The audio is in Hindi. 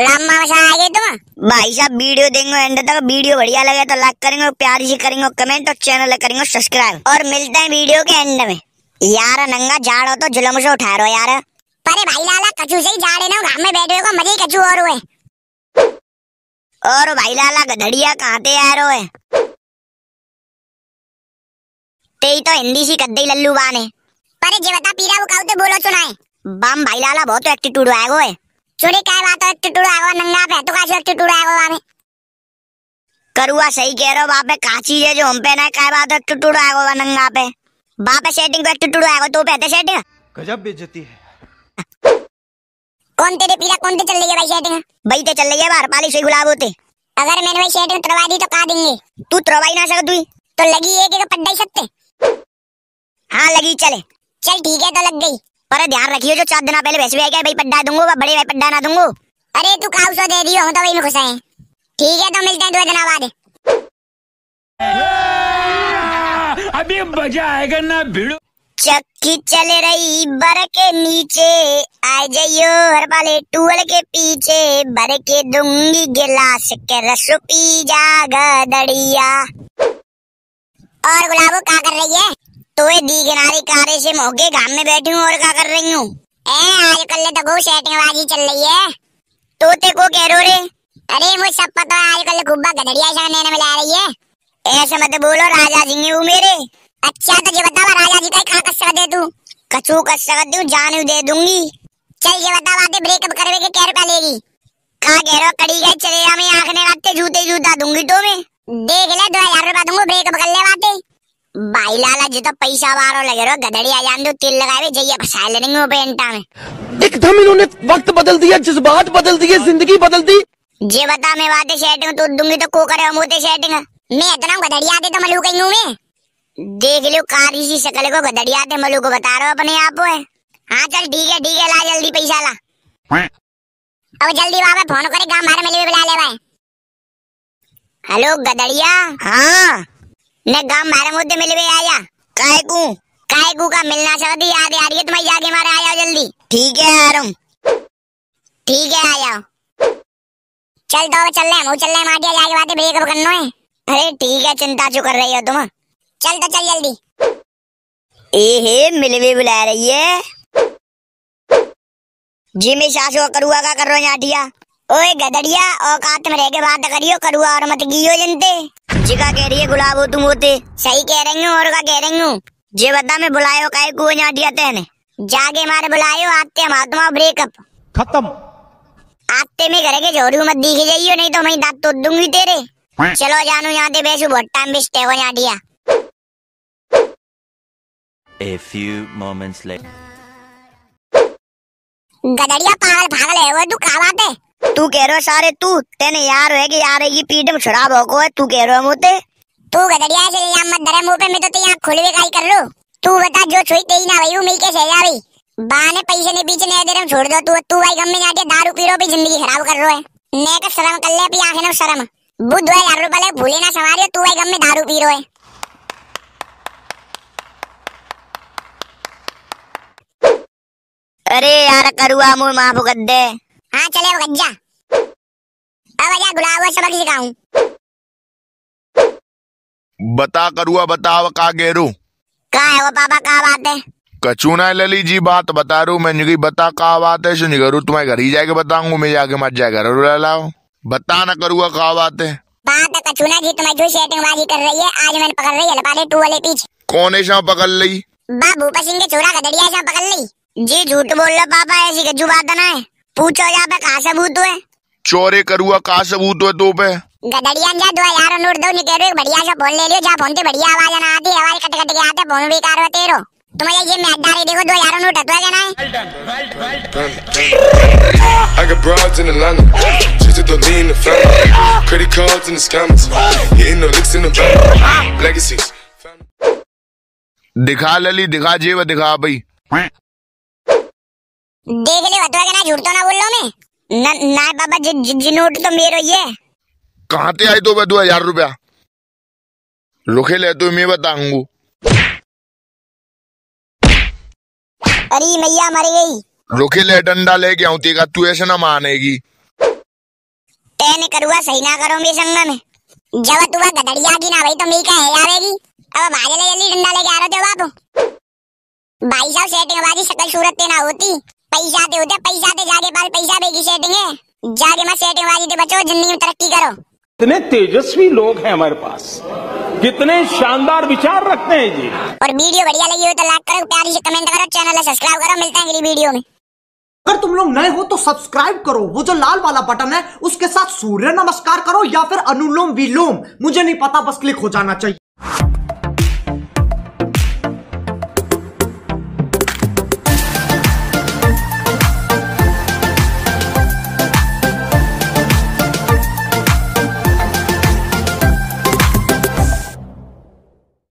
तो? भाई साहब वीडियो देंगे एंड तक वीडियो बढ़िया लगे तो लाइक करेंगे प्यार से करेंगे कमेंट और चैनल करेंगे सब्सक्राइब और मिलते हैं वीडियो के एंड में यार नंगा झाड़ हो तो जुलम से उठा रहो यार अरे भाई लाला कचू से ही झाड़े ना घाम में बैठे को मजे कचू और हुए और भाई लाला गधड़िया कहाँ थे यार हो तेरी तो हिंदी सी कद्दी लल्लू बाने अरे पर जे बता पीरा वो काउते बोलो सुनाए बम भाई लाला बहुत एटीट्यूड आएगा चोरी काय बात है टुटुड़ आगो नंगा पे तो काची टुटुड़ आगो आमे करुआ सही कह रहे हो बापे का चीज है जो हम पे ना काय बात है टुटुड़ आगो नंगा पे बापे सेटिंग पे टुटुड़ आगो तू पे सेटिंग तो गजब बेइज्जती है कौन तेरे पीला कौन ते चल रही है भाई सेटिंग भाई ते तो चल रही है बाहर पाली से गुलाब होते अगर मैंने भाई सेटिंग तरवा दी तो का देंगे तू तरवाई ना सकती तो लगी एक एक पड्डा ही सकते हां लगी चले चल ठीक है तो लग गई पर ध्यान रखियो जो चार दिन पहले भैंस भी भाई पड्डा दूंगो बड़े भाई पड्डा ना दूंगा अरे तू का सौ दे दियो हम तो भाई में खुश है ठीक है तो मिलते हैं दो दिन बाद अभी मजा आएगा ना भिड़ो चक्की चल रही बर के नीचे आ जाइयो हर वाले टूल के पीछे बर के दूंगी गिलास के रस पी जा गदड़िया और गुलाबो क्या कर रही है तो ये दी किनारी कारे से मोके गांव में बैठी हूँ और क्या कर रही हूँ ए आजकल तो सेटिंग बाजी चल रही है तोते को कह रो रे अरे मुझे सब पता है आजकल तो खुब्बा गदरिया शान में ला रही है ऐसे मत बोलो राजा जी हूँ मेरे अच्छा तो ये बता राजा जी का खा कस दे तू कचू कस दू जान दे दूंगी चल ये बता बातें ब्रेकअप करवे के कह रुपया लेगी कहा कह रो कड़ी गए चले मैं आंख ने जूते जूता दूंगी तो मैं देख ले दो हजार रुपया दूंगा ब्रेकअप कर ले बातें भाई जी तो पैसा वारो लगे रहो गधड़िया जान दो तिल लगावे जाइए फसाए लेंगे वो पेंटा में एकदम इन्होंने वक्त बदल दिया जज्बात बदल दिए जिंदगी बदल दी जे बता मैं वादे सेटिंग तू दूंगी तो को करे हम होते मैं इतना तो देख लियो कारी सी शकल को गधड़िया दे मलू को बता अपने आप हाँ चल ठीक है ठीक है ला जल्दी पैसा ला अब जल्दी फोन करे गांव ले बुला ले भाई हेलो हाँ ने गांव मारे मुद्दे मिल गए आया काहे को काहे को का मिलना शादी याद आ रही है तुम्हारी जागे मारे आया जल्दी ठीक है आ रहा हूं ठीक है आया चल तो चल रहे हम चल रहे माटिया जाके बातें ब्रेकअप करना है अरे ठीक है चिंता क्यों कर रही हो तुम चल तो चल जल्दी ए हे मिलवे बुला रही है जी मैं सासू करुआ का कर रहा हूँ जाटिया ओए गदड़िया औकात में रह के बात करियो करुआ और मत गियो जनते जी का कह रही है गुलाब हो तुम होते सही कह रही हूँ और का कह रही हूँ जे बता मैं बुलायो काय को यहाँ दिया तेने जागे मारे बुलायो आते हम आत्मा ब्रेकअप खत्म आते में घर के जोड़ू मत दिखे जाइयो नहीं तो मैं दांत तोड़ दूंगी तेरे चलो जानू यहाँ दे बेसू बहुत टाइम हो यहाँ दिया A few moments later. गदड़िया पागल पागल है वो तू कहाँ आते? तू कह रहे सारे तू तेने यार है कि यार ये पीठ में छुड़ा भोको है तू कह रहे रहो मुते तू गदड़िया से यहाँ मत डरे मुंह पे मैं तो ते यहाँ खुलवे काई कर लो तू बता जो छोई तेई ना भाई वो मिलके सह जा भाई बा ने पैसे ने बीच ने देरम छोड़ दो तू तू भाई गम में जाके दारू पी रो भी जिंदगी खराब कर रो है ने का शर्म कर ले अभी आखे ना शर्म बुद्ध है यार भले भूले ना सवार तू भाई गम में दारू पी रो है अरे यार करुआ मुंह माफ कर दे हाँ चले वो गंजा अब आजा गुलाब को सबक सिखाऊं बता करुआ बताओ का गेरू का है वो पापा का बात है कचू ना लली जी बात बता रू मैं निकी बता का बात है सुनी करू तुम्हें घर ही जाके बताऊंगा मैं जाके मर जाए घर ला लाओ बता ना करूँगा का बात है बात है कचूना जी तुम्हें जो सेटिंग बाजी कर रही है आज मैंने पकड़ रही है लपा टू वाले पीछ कौन है पकड़ ली बाबू पसंद के चोरा गदड़िया शाम पकड़ ली जी झूठ बोल रहा पापा ऐसी गज्जू बात ना है पूछो यहाँ पे कहा सबूत हुए चोरे करुआ कहा सबूत हुए तो पे जा दो यार नोट दो निकल बढ़िया सा बोल ले लियो जा फोन पे बढ़िया आवाज ना आती आवाज कट कट के आते फोन भी कार होते ये देखो दो यार नोट हटवा दिखा लली दिखा जेब दिखा भाई देख ले बतवा के ना झूठ तो ना बोल लो मैं ना ना बाबा जी जी, नोट तो मेरो ही है कहां से आई तो बे 2000 रुपया रुखे ले तो मैं बताऊंगा अरे मैया मर गई रुखे ले डंडा लेके आऊं तेगा तू ऐसे ना मानेगी तेने करूंगा सही ना करो मेरे संग में जब तू गदड़िया की ना भाई तो मैं का है आवेगी अब भाग ले जल्दी डंडा लेके आ रहे हो बाबू भाई साहब सेटिंग वाली शक्ल सूरत ते ना होती पैसा दे उधर पैसा दे जागे बाल पैसा बेगी सेटिंग है जागे मत सेटिंग वाली दे बचो जिंदगी में तरक्की करो इतने तेजस्वी लोग हैं हमारे पास कितने शानदार विचार रखते हैं जी और वीडियो बढ़िया लगी हो तो लाइक करो प्यार से कमेंट करो चैनल सब्सक्राइब करो मिलते हैं अगली वीडियो में अगर तुम लोग नए हो तो सब्सक्राइब करो वो जो लाल वाला बटन है उसके साथ सूर्य नमस्कार करो या फिर अनुलोम विलोम मुझे नहीं पता बस क्लिक हो जाना चाहिए